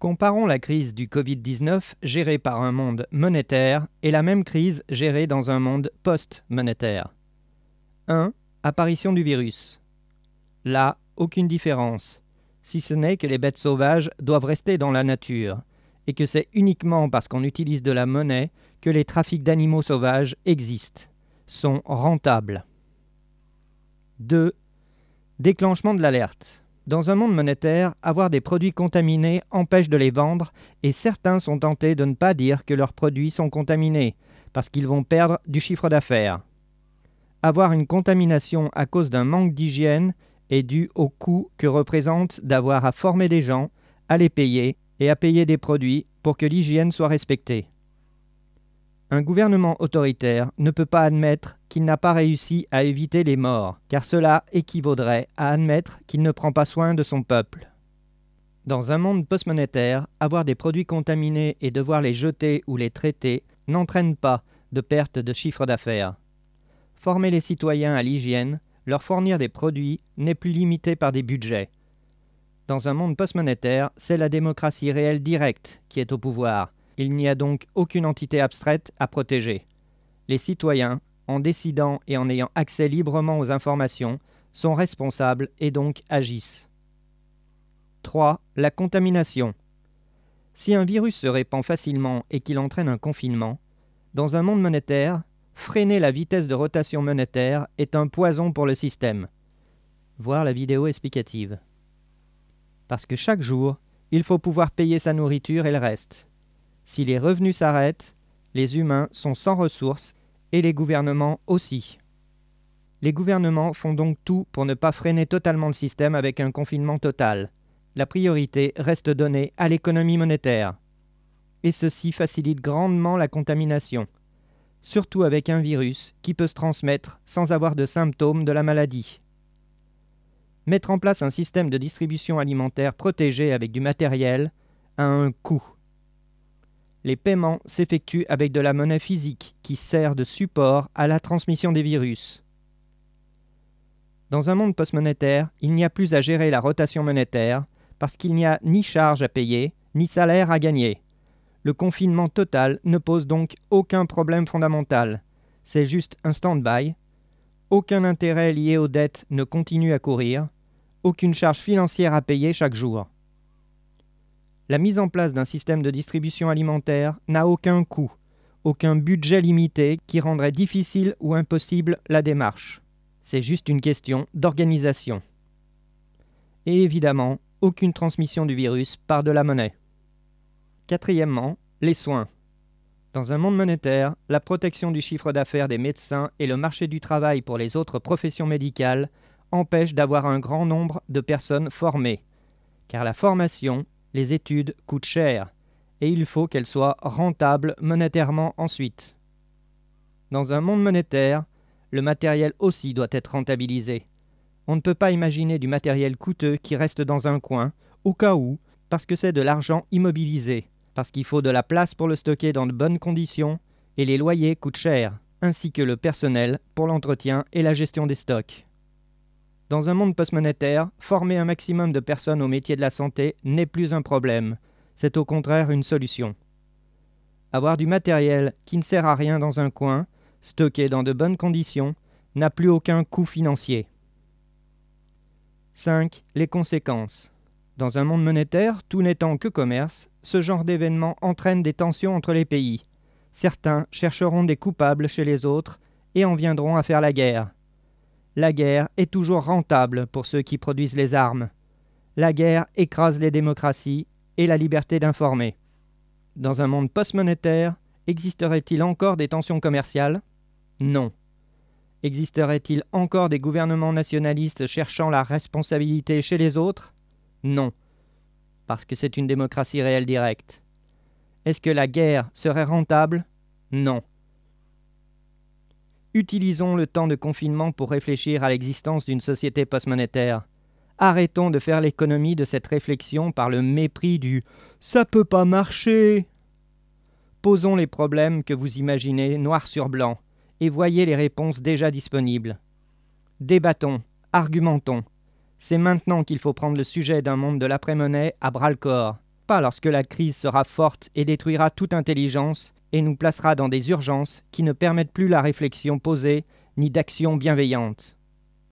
Comparons la crise du Covid-19 gérée par un monde monétaire et la même crise gérée dans un monde post-monétaire. 1. Apparition du virus. Là, aucune différence, si ce n'est que les bêtes sauvages doivent rester dans la nature, et que c'est uniquement parce qu'on utilise de la monnaie que les trafics d'animaux sauvages existent, sont rentables. 2. Déclenchement de l'alerte. Dans un monde monétaire, avoir des produits contaminés empêche de les vendre et certains sont tentés de ne pas dire que leurs produits sont contaminés, parce qu'ils vont perdre du chiffre d'affaires. Avoir une contamination à cause d'un manque d'hygiène est dû au coût que représente d'avoir à former des gens, à les payer et à payer des produits pour que l'hygiène soit respectée. Un gouvernement autoritaire ne peut pas admettre qu'il n'a pas réussi à éviter les morts, car cela équivaudrait à admettre qu'il ne prend pas soin de son peuple. Dans un monde postmonétaire, avoir des produits contaminés et devoir les jeter ou les traiter n'entraîne pas de perte de chiffre d'affaires. Former les citoyens à l'hygiène, leur fournir des produits, n'est plus limité par des budgets. Dans un monde postmonétaire, c'est la démocratie réelle directe qui est au pouvoir, il n'y a donc aucune entité abstraite à protéger. Les citoyens, en décidant et en ayant accès librement aux informations, sont responsables et donc agissent. 3. La contamination. Si un virus se répand facilement et qu'il entraîne un confinement, dans un monde monétaire, freiner la vitesse de rotation monétaire est un poison pour le système. Voir la vidéo explicative. Parce que chaque jour, il faut pouvoir payer sa nourriture et le reste. Si les revenus s'arrêtent, les humains sont sans ressources et les gouvernements aussi. Les gouvernements font donc tout pour ne pas freiner totalement le système avec un confinement total. La priorité reste donnée à l'économie monétaire. Et ceci facilite grandement la contamination, surtout avec un virus qui peut se transmettre sans avoir de symptômes de la maladie. Mettre en place un système de distribution alimentaire protégé avec du matériel a un coût. Les paiements s'effectuent avec de la monnaie physique qui sert de support à la transmission des virus. Dans un monde post-monétaire, il n'y a plus à gérer la rotation monétaire parce qu'il n'y a ni charge à payer, ni salaire à gagner. Le confinement total ne pose donc aucun problème fondamental. C'est juste un stand-by. Aucun intérêt lié aux dettes ne continue à courir. Aucune charge financière à payer chaque jour. La mise en place d'un système de distribution alimentaire n'a aucun coût, aucun budget limité qui rendrait difficile ou impossible la démarche. C'est juste une question d'organisation. Et évidemment, aucune transmission du virus par de la monnaie. Quatrièmement, les soins. Dans un monde monétaire, la protection du chiffre d'affaires des médecins et le marché du travail pour les autres professions médicales empêchent d'avoir un grand nombre de personnes formées, car la formation les études coûtent cher, et il faut qu'elles soient rentables monétairement ensuite. Dans un monde monétaire, le matériel aussi doit être rentabilisé. On ne peut pas imaginer du matériel coûteux qui reste dans un coin, au cas où, parce que c'est de l'argent immobilisé, parce qu'il faut de la place pour le stocker dans de bonnes conditions, et les loyers coûtent cher, ainsi que le personnel pour l'entretien et la gestion des stocks. Dans un monde post-monétaire, former un maximum de personnes au métier de la santé n'est plus un problème. C'est au contraire une solution. Avoir du matériel qui ne sert à rien dans un coin, stocké dans de bonnes conditions, n'a plus aucun coût financier. 5. Les conséquences. Dans un monde monétaire, tout n'étant que commerce, ce genre d'événement entraîne des tensions entre les pays. Certains chercheront des coupables chez les autres et en viendront à faire la guerre. La guerre est toujours rentable pour ceux qui produisent les armes. La guerre écrase les démocraties et la liberté d'informer. Dans un monde post-monétaire, existerait-il encore des tensions commerciales Non. Existerait-il encore des gouvernements nationalistes cherchant la responsabilité chez les autres Non. Parce que c'est une démocratie réelle directe. Est-ce que la guerre serait rentable Non. Utilisons le temps de confinement pour réfléchir à l'existence d'une société post-monétaire. Arrêtons de faire l'économie de cette réflexion par le mépris du ça peut pas marcher. Posons les problèmes que vous imaginez noir sur blanc et voyez les réponses déjà disponibles. Débattons, argumentons. C'est maintenant qu'il faut prendre le sujet d'un monde de l'après-monnaie à bras-le-corps, pas lorsque la crise sera forte et détruira toute intelligence, et nous placera dans des urgences qui ne permettent plus la réflexion posée ni d'action bienveillante.